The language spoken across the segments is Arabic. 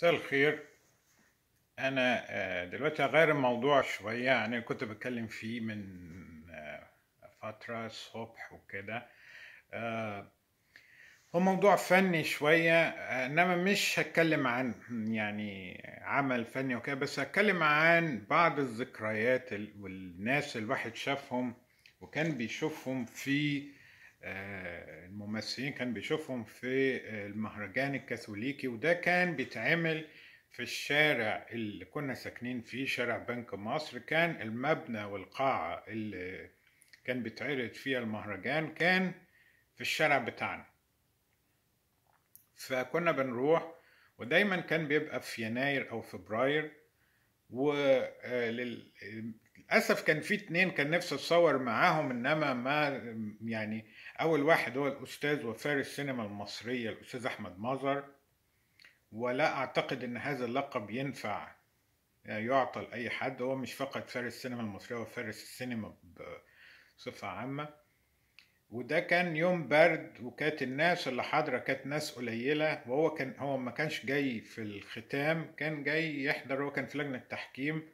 مساء الخير انا آه، دلوقتي هغير الموضوع شويه يعني كنت بتكلم فيه من آه، فتره الصبح وكده آه، هو موضوع فني شويه انما مش هتكلم عن يعني عمل فني وكده بس هتكلم عن بعض الذكريات والناس الواحد شافهم وكان بيشوفهم في آه، الممثلين كان بيشوفهم في آه، المهرجان الكاثوليكي وده كان بيتعمل في الشارع اللي كنا ساكنين فيه شارع بنك مصر كان المبنى والقاعة اللي كان بيتعرض فيها المهرجان كان في الشارع بتاعنا فكنا بنروح ودايما كان بيبقى في يناير أو فبراير ولل آه، للاسف كان في اتنين كان نفسي اتصور معاهم انما ما يعني اول واحد هو الاستاذ وفار السينما المصريه الاستاذ احمد مظهر ولا اعتقد ان هذا اللقب ينفع يعني يعطى لاي حد هو مش فقط فارس السينما المصريه هو فارس السينما بصفه عامه وده كان يوم برد وكانت الناس اللي حاضره كانت ناس قليله وهو كان هو ما كانش جاي في الختام كان جاي يحضر هو كان في لجنه التحكيم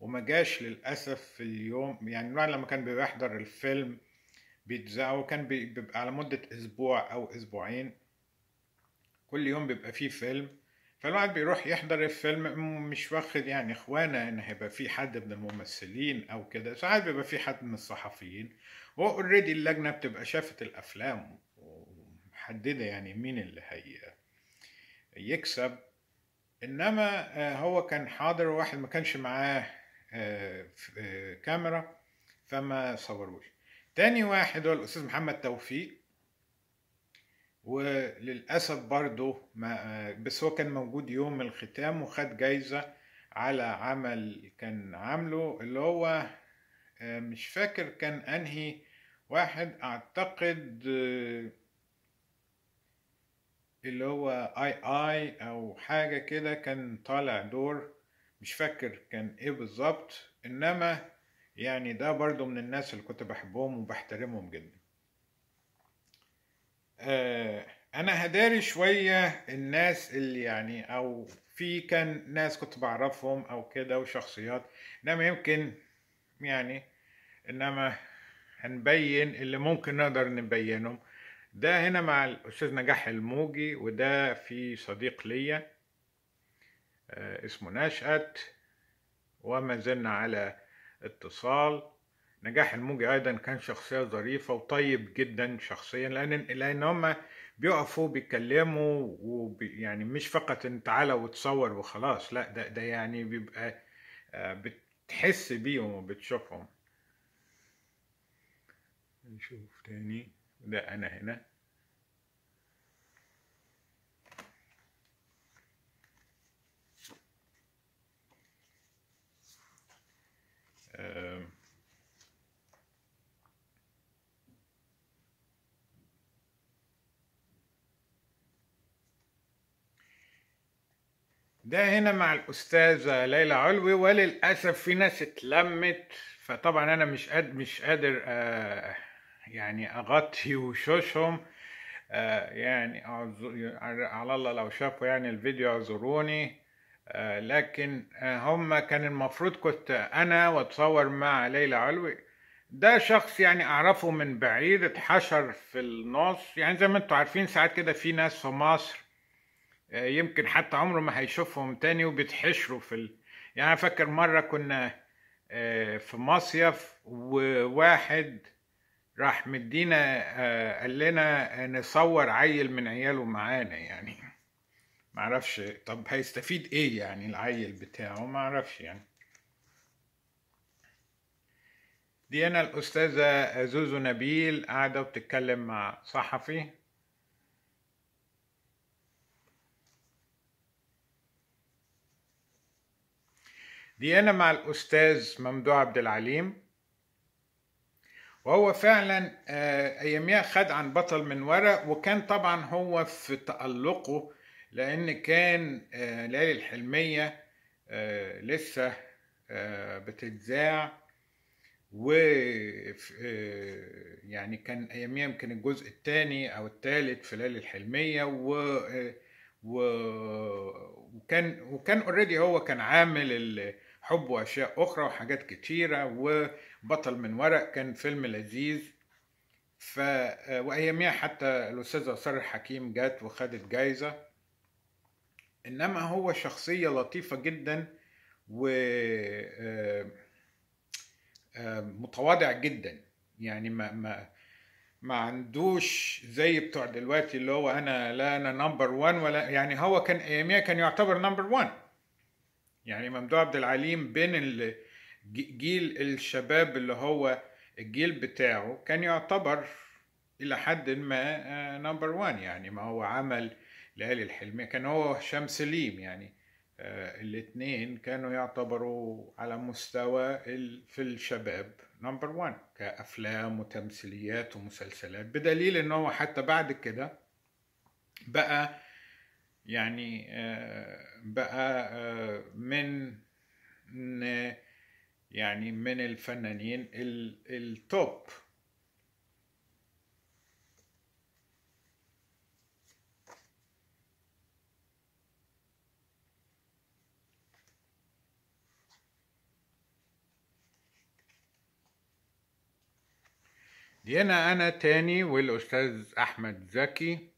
وما جاش للاسف في اليوم يعني الواحد لما كان بيحضر الفيلم بيتذاع وكان بيبقى على مده اسبوع او اسبوعين كل يوم بيبقى فيه فيلم فالواحد بيروح يحضر الفيلم مش واخد يعني اخوانا ان هيبقى في حد من الممثلين او كده ساعات بيبقى في حد من الصحفيين واوريدي اللجنه بتبقى شافت الافلام ومحدده يعني مين اللي هي يكسب انما آه، هو كان حاضر وواحد ما كانش معاه آه، آه، كاميرا فما صوروش تاني واحد هو الأستاذ محمد توفيق وللأسف برضو ما آه، بس هو كان موجود يوم الختام وخد جايزة على عمل كان عامله اللي هو مش فاكر كان أنهي واحد أعتقد اللي هو اي اي او حاجة كده كان طالع دور مش فاكر كان ايه بالظبط انما يعني ده برضو من الناس اللي كنت بحبهم وبحترمهم جدا آه انا هداري شوية الناس اللي يعني او في كان ناس كنت بعرفهم او كده وشخصيات انما يمكن يعني انما هنبين اللي ممكن نقدر نبينهم ده هنا مع الاستاذ نجاح الموجي وده في صديق ليا آه، اسمه نشأة وما زلنا على اتصال نجاح الموجي أيضا كان شخصية ظريفة وطيب جدا شخصيا لأن لأن هما بيقفوا بيتكلموا ويعني يعني مش فقط إن تعالى وتصور وخلاص لا ده ده يعني بيبقى آه، بتحس بيهم وبتشوفهم نشوف تاني ده أنا هنا Ehm. ده هنا مع الأستاذة ليلى علوي وللأسف في ناس اتلمت فطبعا أنا مش قادر مش قادر آه، يعني أغطي وشوشهم آه، يعني على الله لو شافوا يعني الفيديو اعذروني آه، لكن آه، هم كان المفروض كنت انا واتصور مع ليلى علوي ده شخص يعني اعرفه من بعيد اتحشر في النص يعني زي ما انتم عارفين ساعات كده في ناس في مصر آه، يمكن حتى عمره ما هيشوفهم تاني وبيتحشروا في ال... يعني أنا فاكر مرة كنا في مصيف وواحد راح مدينا قال لنا نصور عيل من عياله معانا يعني معرفش طب هيستفيد ايه يعني العيل بتاعه معرفش يعني دي أنا الأستاذة زوزو نبيل قاعدة وبتتكلم مع صحفي دي أنا مع الأستاذ ممدوح عبد العليم وهو فعلا آه، أياميها خد عن بطل من ورق وكان طبعا هو في تألقه لأن كان آه، ليالي الحلمية آه، لسه آه، بتتذاع و يعني كان أياميها يمكن الجزء الثاني أو الثالث في ليالي الحلمية و و وكان وكان اوريدي هو كان عامل حب واشياء اخرى وحاجات كتيره وبطل من ورق كان فيلم لذيذ ف واياميها حتى الاستاذه ساره حكيم جت وخدت جايزه انما هو شخصيه لطيفه جدا و آه، آه، متواضع جدا يعني ما ما ما عندوش زي بتوع دلوقتي اللي هو انا لا انا نمبر 1 ولا يعني هو كان اياميها كان يعتبر نمبر 1 يعني ممدوح عبد العليم بين جيل الشباب اللي هو الجيل بتاعه كان يعتبر الى حد ما نمبر آه، 1 يعني ما هو عمل ليالي الحلمية كان هو هشام سليم يعني آه، الاثنين كانوا يعتبروا على مستوى في الشباب نمبر وان كأفلام وتمثيليات ومسلسلات بدليل ان هو حتى بعد كده بقى يعني آه، بقى آه، من يعني من الفنانين التوب جينا أنا تاني والأستاذ أحمد زكي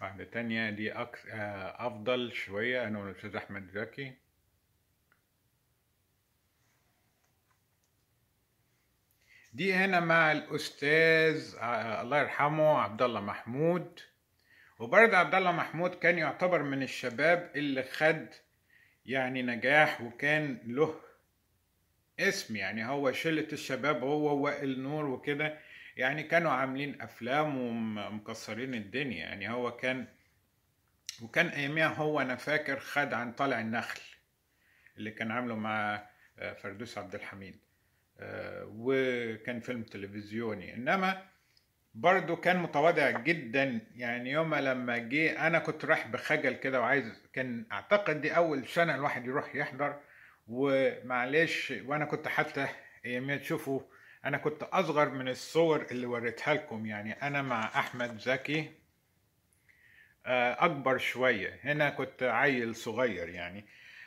واحدة تانية دي أكس آه، أفضل شوية أنا والأستاذ أحمد زكي دي هنا مع الأستاذ آه، الله يرحمه عبد الله محمود وبرد عبد الله محمود كان يعتبر من الشباب اللي خد يعني نجاح وكان له اسم يعني هو شلة الشباب هو وائل نور وكده يعني كانوا عاملين أفلام ومكسرين الدنيا يعني هو كان وكان أياميها هو أنا فاكر خد عن طالع النخل اللي كان عامله مع آه، فردوس عبد الحميد آه، وكان فيلم تلفزيوني إنما برضه كان متواضع جدا يعني يوم لما جه انا كنت رايح بخجل كده وعايز كان اعتقد دي اول سنه الواحد يروح يحضر ومعلش وانا كنت حتى ايام تشوفوا انا كنت اصغر من الصور اللي وريتها لكم يعني انا مع احمد زكي آه، اكبر شويه هنا كنت عيل صغير يعني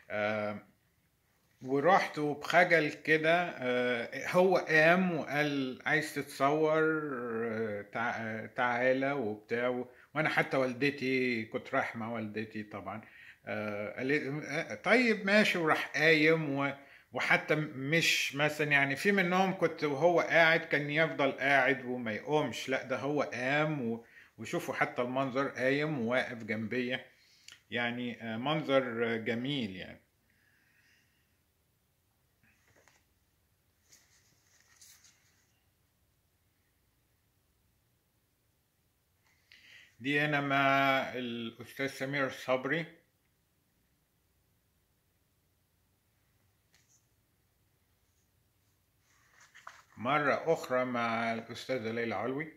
آه، ورحت وبخجل كده آه، هو قام وقال عايز تتصور آه، آه، تعالى وبتاع وانا حتى والدتي كنت رايح مع والدتي طبعا قال طيب ماشي وراح قايم وحتى مش مثلا يعني في منهم كنت وهو قاعد كان يفضل قاعد وما يقومش لا ده هو قام وشوفوا حتى المنظر قايم وواقف جنبيا يعني منظر جميل يعني دي أنا مع الأستاذ سمير الصبري مرة أخرى مع الأستاذة ليلى علوي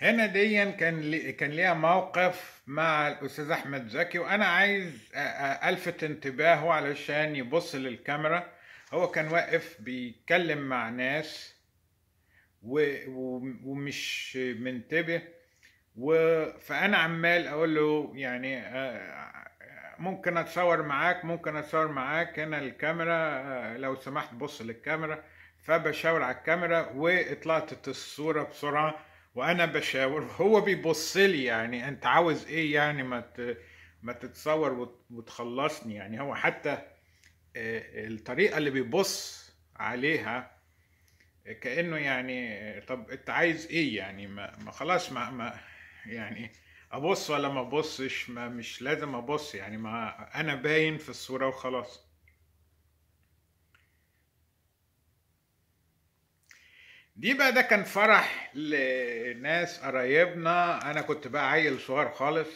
هنا ديا كان كان ليها موقف مع الاستاذ احمد زكي وانا عايز الفت انتباهه علشان يبص للكاميرا هو كان واقف بيتكلم مع ناس ومش منتبه فانا عمال اقول له يعني آه، آه، ممكن اتصور معاك ممكن اتصور معاك هنا الكاميرا آه، لو سمحت بص للكاميرا فبشاور على الكاميرا وطلعت الصوره بسرعه وانا بشاور هو بيبص لي يعني انت عاوز ايه يعني ما ما تتصور وتخلصني يعني هو حتى الطريقه اللي بيبص عليها كانه يعني طب انت عايز ايه يعني ما, ما خلاص ما, ما يعني ابص ولا ما ابصش ما مش لازم ابص يعني ما انا باين في الصوره وخلاص دي بقى ده كان فرح لناس قرايبنا انا كنت بقى عيل صغير خالص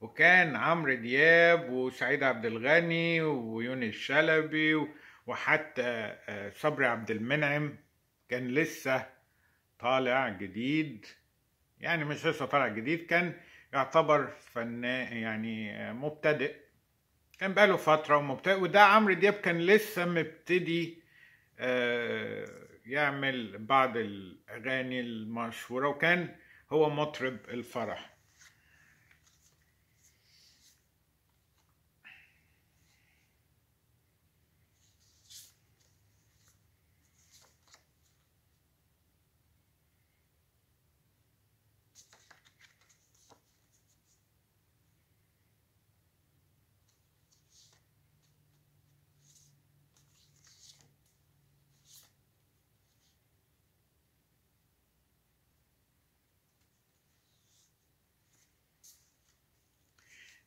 وكان عمرو دياب وسعيد عبد الغني ويونس شلبي وحتى آه، صبري عبد المنعم كان لسه طالع جديد يعني مش لسه طالع جديد كان يعتبر فنان يعني مبتدئ كان بقاله فترة ومبتدئ وده عمرو دياب كان لسه مبتدي آه، يعمل بعض الأغاني المشهورة وكان هو مطرب الفرح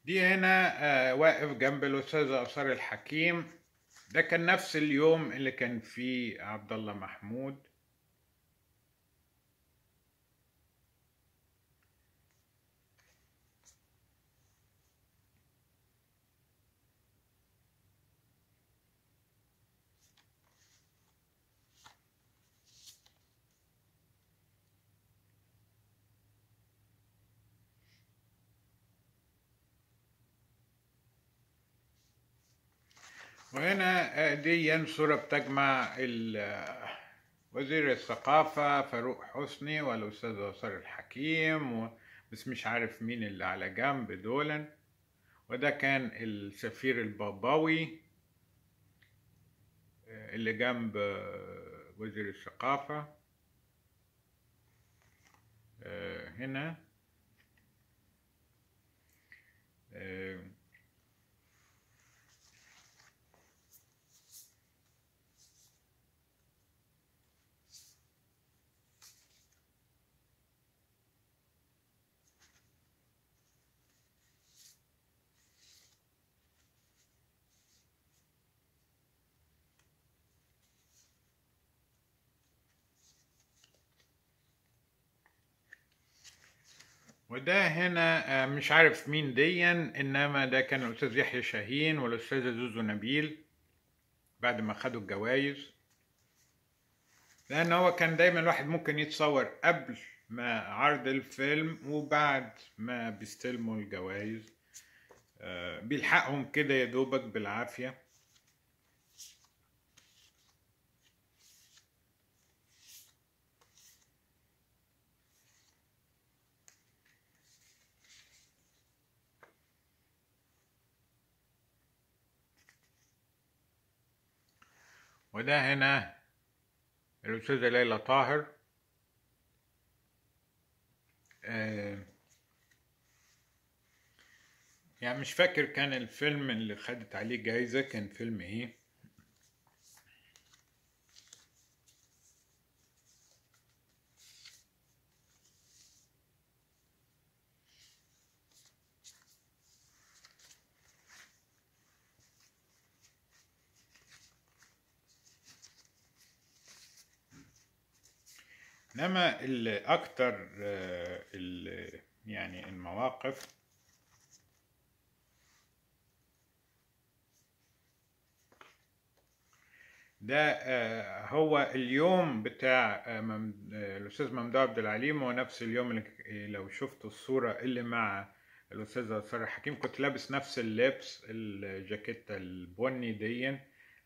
دي هنا آه، واقف جنب الاستاذ اثار الحكيم ده كان نفس اليوم اللي كان فيه عبد الله محمود وهنا دي صورة بتجمع وزير الثقافة فاروق حسني والأستاذ وصار الحكيم بس مش عارف مين اللي على جنب دولا وده كان السفير الباباوي آه، اللي جنب آه، وزير الثقافة آه، هنا وده هنا آه، مش عارف مين ديا انما ده كان الاستاذ يحيى شاهين والاستاذه زوزو نبيل بعد ما خدوا الجوائز لان هو كان دايما الواحد ممكن يتصور قبل ما عرض الفيلم وبعد ما بيستلموا الجوائز آه، بيلحقهم كده يا دوبك بالعافيه وده هنا الأستاذة ليلى طاهر آه، يعني مش فاكر كان الفيلم اللي خدت عليه جايزة كان فيلم ايه انما الاكثر آه، يعني المواقف ده آه، هو اليوم بتاع آه، الاستاذ ممدوح عبد العليم هو نفس اليوم اللي إيه، لو شفت الصوره اللي مع الاستاذه ساره حكيم كنت لابس نفس اللبس الجاكيته البني دي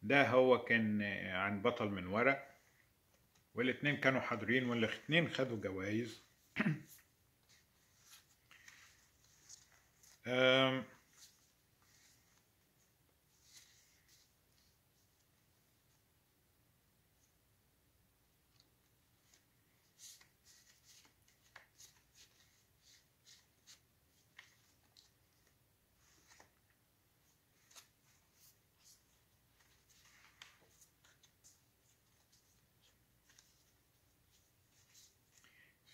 ده هو كان عن بطل من ورق والاثنين كانوا حاضرين والاثنين خدوا جوائز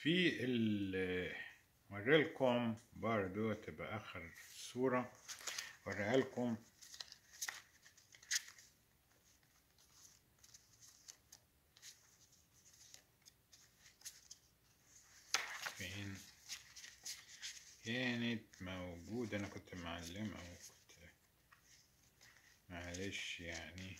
في وريلكم برضو تبقى اخر صورة وريها لكم فين كانت موجودة انا كنت معلمة وكنت معلش يعني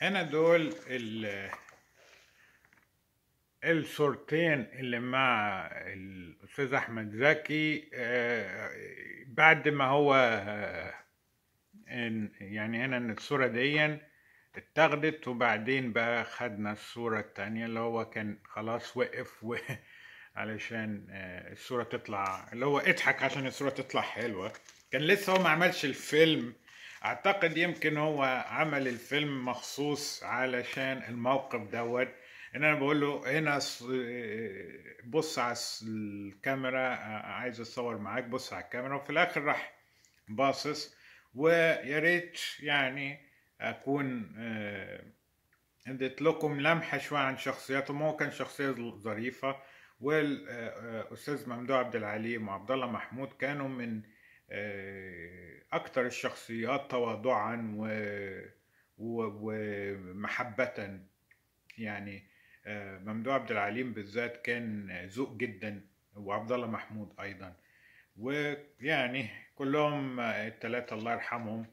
هنا دول ال الصورتين اللي مع الاستاذ احمد زكي آه، بعد ما هو آه، يعني هنا ان الصوره دي اتخذت وبعدين بقى خدنا الصوره التانية اللي هو كان خلاص وقف و علشان آه، الصوره تطلع اللي هو اضحك عشان الصوره تطلع حلوه كان لسه هو ما عملش الفيلم اعتقد يمكن هو عمل الفيلم مخصوص علشان الموقف دوت ان انا بقول له هنا بص على الكاميرا عايز اتصور معاك بص على الكاميرا وفي الاخر راح باصص ويا ريت يعني اكون آه، اديت لكم لمحه شويه عن شخصياتهم هو كان شخصيه ظريفه والاستاذ آه، آه، ممدوح عبد العليم وعبد الله محمود كانوا من آه، أكثر الشخصيات تواضعا و... ومحبة يعني آه، ممدوح عبد العليم بالذات كان ذوق جدا وعبد الله محمود أيضا ويعني كلهم آه، الثلاثة الله يرحمهم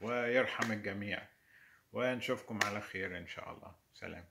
ويرحم الجميع ونشوفكم على خير إن شاء الله سلام